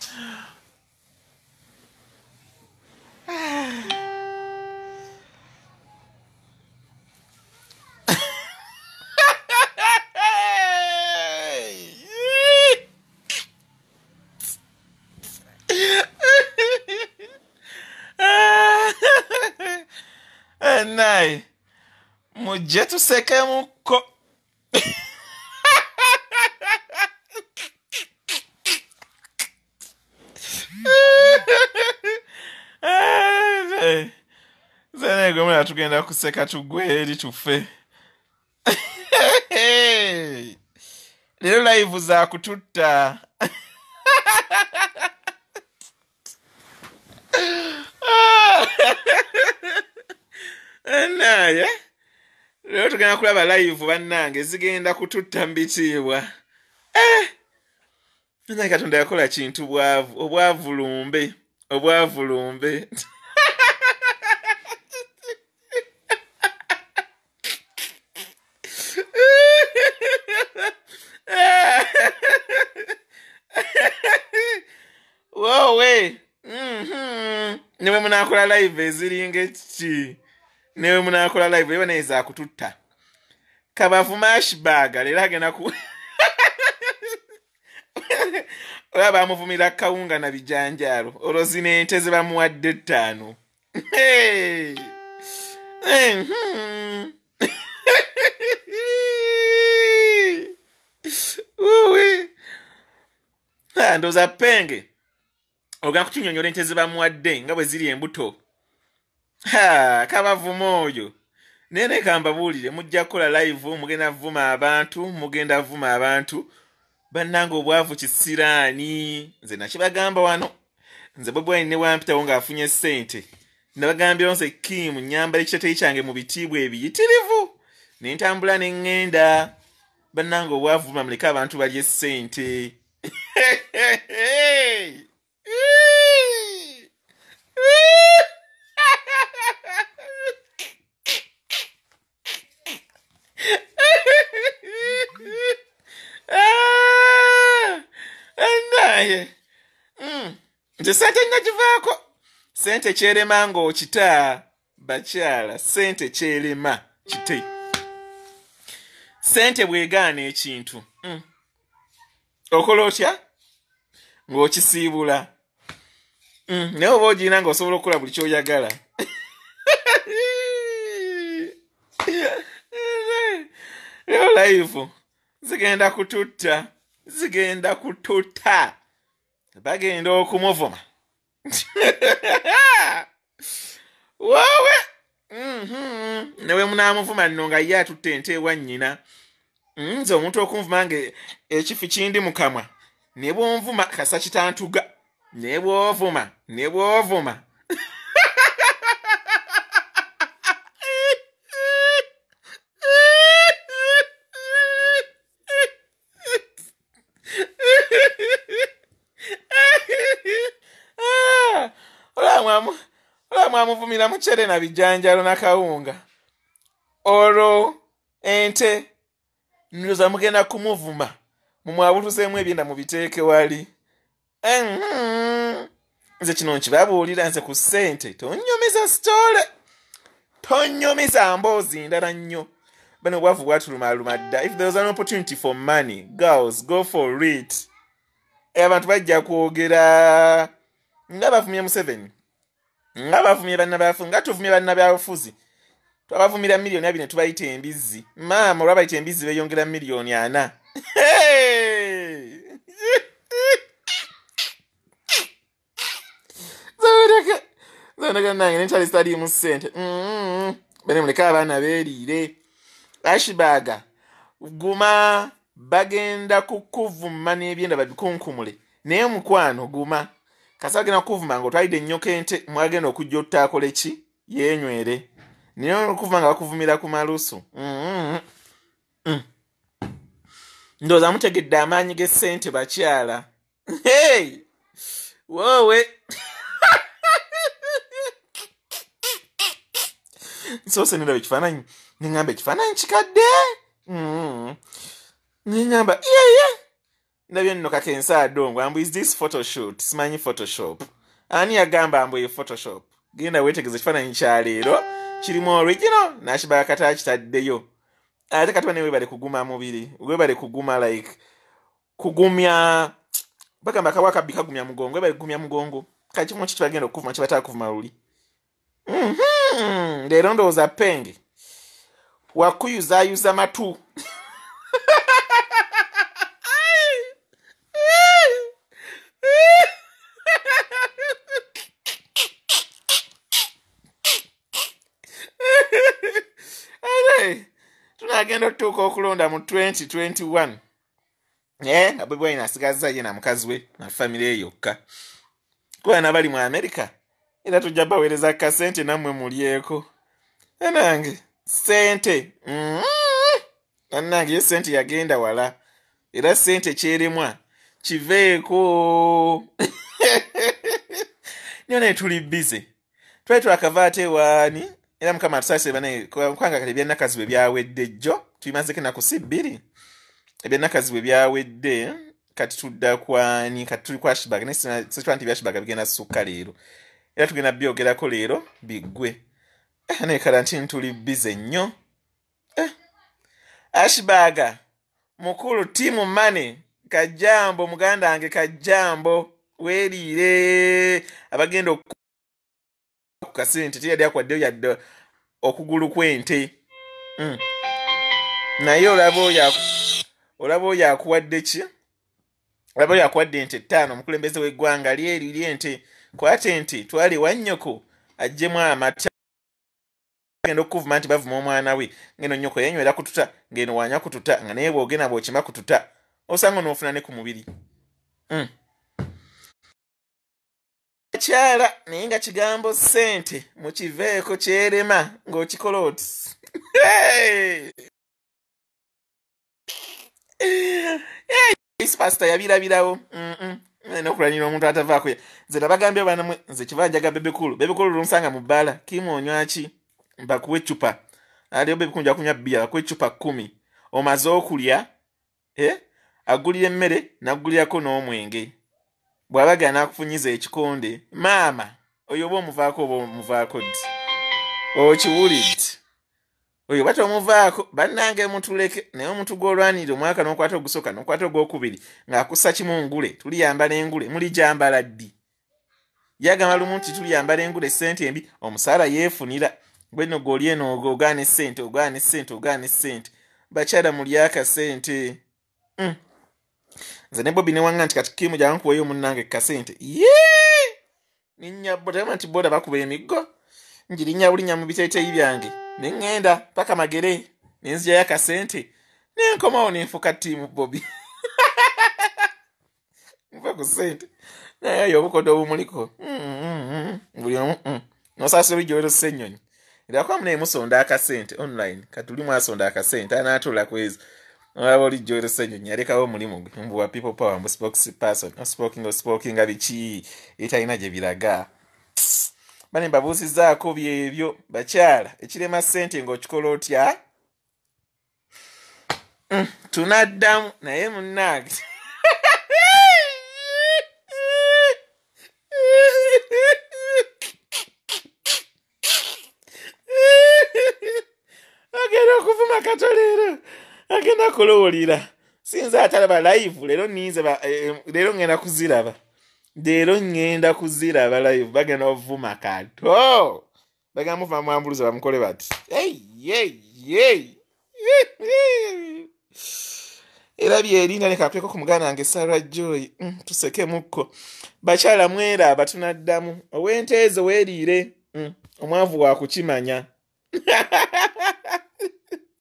Nai, um dia tu seca Eh, zenego mwe atugenda kuseka tugwe eri tufe leero laivu zakututta anaaya leero tugenda kulaba laivu bannange zigenda kututta mubitiibwa eh, nakatonda yakola kintu bwavu obwavulumbe obwavulumbe munakola live eziringa ekiki newe munakola live eba naye zakututta kabavumashbaga leero agenda ku oba bamuvumira kawunga na bijanjaalo olwo zino ente zebamuwadde ettaano ndoza penge hey. hey. hmm. ogaa kukinyonyola ente zebamuwadde nga bwe ziri embuto kabavuma oyo naye neka mbabuulire mujja kukola live mugenda vuma abantu mugenda vuma abantu bannanga obwavu kisiraani nze nakibagamba wano nze bwebwanine wampitawo ngaafunye sente nabagambirawo nze kimu nyambala ekitateyi kyange mu bitiibwa ebiyitirivu nentambula neŋŋenda bannanga obwavu bamuleke abantu balye sente naye hmm. nti sente nnagivaako sente kyerema ngaokita bakyala sente kyerema kite sente bwegaana ekintu hmm. okola otya ngaokisiibula hmm. naye oba ogiina nga osobola okukola buli kyoyagala leo laifu zigenda kututta zigenda kututta bagenda okumuvuma woowe mhm. newe munamuvuma nno nga ye atutta ente ewa nnyina nze omuntu okunvuma nga ekifi kindi mukamwa ne bwonvuma kasa kitantuga ne bwovuma ne bwovuma olwamwamuvumira mukyere na bijanjalo nakawunga olwo ente nyoza mugenda kumuvuma mumwabutuzeemu ebyenda mubiteeke wali nze kino nkibabuulira nze ku ssente tonyumiza sitole tonyumiza mboozi ndala nnyo bano bwavu bwatulumaluma dda if there was an opportunity for money girls go for it abantu bajja kwogera nga bavumye mu seveni nga bavumye bannabyafu nga tuvumye bannabyabufuzi twabavumira miliyoni abiri netubayita embizzi maama olwabayita embizzi beeyongera miliyoni ana zaonaga nange nekyali zitaliimu sente mm-hmm. bene muleke abaana beeriire ashibaga guma bagenda kukuvuma n'ebyenda babikunkumule naye mukwano guma kasagena kuvuma nga otwalidde ennyoka ente mwagenda okujja otutaakole ki yenywere naye okuvuma nga bakuvumira ku malusu mm-hmm. mm. ndooza mutegedde amaanyi g'essente bakyala hei woowe nsoose nirabe ekifaananyi neŋamba ekifaananyi kikadde mm-hmm. neŋamba yeye yeah, yeah. ndabyo nno kaka ensaadde ongwa mbu is this photoshoot simanyi photoshop ani yagamba mbu photoshop genda wetegeza ekifaananyi kyaleero kirimu original nakibala kata kitaddeyo ate kati bane webale kuguma mubiri webale kuguma like kugumya bagamba kawa kabbi kagumya mugongo webale kugumya mugongo kakimu ki kibagenda okuvuma kibataa kuvuma luli ndero mhm. ndowooza peng wakuyuzayuza matu agenda okutuuka okulonda mu 2021 ee eh, nga bobi wine asigaza ye namukazi we nafamiry e yokka kuba nabali mu amerika era tujja baweereza kasente nammwe mulyeko anange sente mm-hmm. anange ye sente yagenda wala era sente kyeremwa kiveeko nyo naye tuli bize twali twakava ate waani era mukama atusaasebankwangakati ebyanakazi bwe byawedde jjo tuimazeko enaku si bbiri ebyanakazi bwe byawedde kati tudda kwani kati tuli kwashibaga nayeaa nti byashibaga bigenda ssukka leero era tugenda byogerako leero biggwe eh, nekala nti ntuli bize nnyo eh, ashibaga mukulu timu mane kajambo muganda wange kajambo weriire abagenda kukasente teyali akwaddeyo yadde okugulu kwente hmm. naye olaba oyo akuwadde ki olaba oyo akuwadde ente ttaano omukulembeze weggwanga lyeri ly ente kwate nte twali wanyoko ajjemu amata genda okuvuma nti bavuma omwana we ngeno nyoko yanywera kututa ngeno wanya kututa nga naye bwogenda bwokima kututa osanga noofuna ne ku mubiri hmm. kyala naye nga kigambo ssente mukiveeko kyerema ng'okikola oti pasta yabirabirawo nokulanira omuntu atavaakuya ze nabagambe banamwe nze kibanjaga bebekulu bebekulu lunsanga mu bbaala kimonywaki bakuwa ecupa alio bebekunja kunywa bbiya bakuwa ecupa kumi omaze okulya eh? agulira emmere naggulirako n'omwenge na bwabagana akufunyiza ekikonde maama oyo oba omuvaako oba omuvaako ddi okiwulidde oyo bati omuvaako bannange mutuleke naye omuntu gwolwanirira omwaka n'okwata ogusooka n'okwata ogwokubiri ng'akussa kimu ngule tuliyambala engule muligyambala ddi yagamba lumu nti tuliyambala engule sente embi omusaala yeefunira gweno gwoli eno ogaana essente ogaana essente ogaana essente bakyala mulyaka sente mm, nze ne bobi newanga nti kati kimu gyankuwayo munnange kasente ye ninnyabotama nti booda bakuba emiggo nji linnyabulinnya mu biteteyi byange ne ŋŋenda paka magere ne nzijayo akasente nenkomawo nenfuka tiimu bobi nfa ku sente naye oyo obukodde obumuliko mm, mm, mm, buli omu nosaasira olijowero ssennyonyi erakwamu naye musonda akasente online katuli mwasonda akasente anatuulakwezo oba bulijjo olusonyonyi alekawo omulimu gwe mbuwa people power mbu spokesperson ospoking ospokinga biki etalina gye biraga bane mbabuuzizaako byebyo bakyala ekirema ssente ng'okikola otya mm, tunaddamu naye munnaage ogera okuvuma katolero nagenda kulowulira siyinza ataraba live leero nyinza eh, eh, leero ngenda kuziraba leero ngenda kuziraba live bagenda ovuma kato bagenda mufuna mwambuluza bamukole bati era byerinda nekakweko ku muganda wange sara joy mm, tusekemukko bakyala mweraba tunaddamu owenteezo weriire mm, omwavu wakukimanya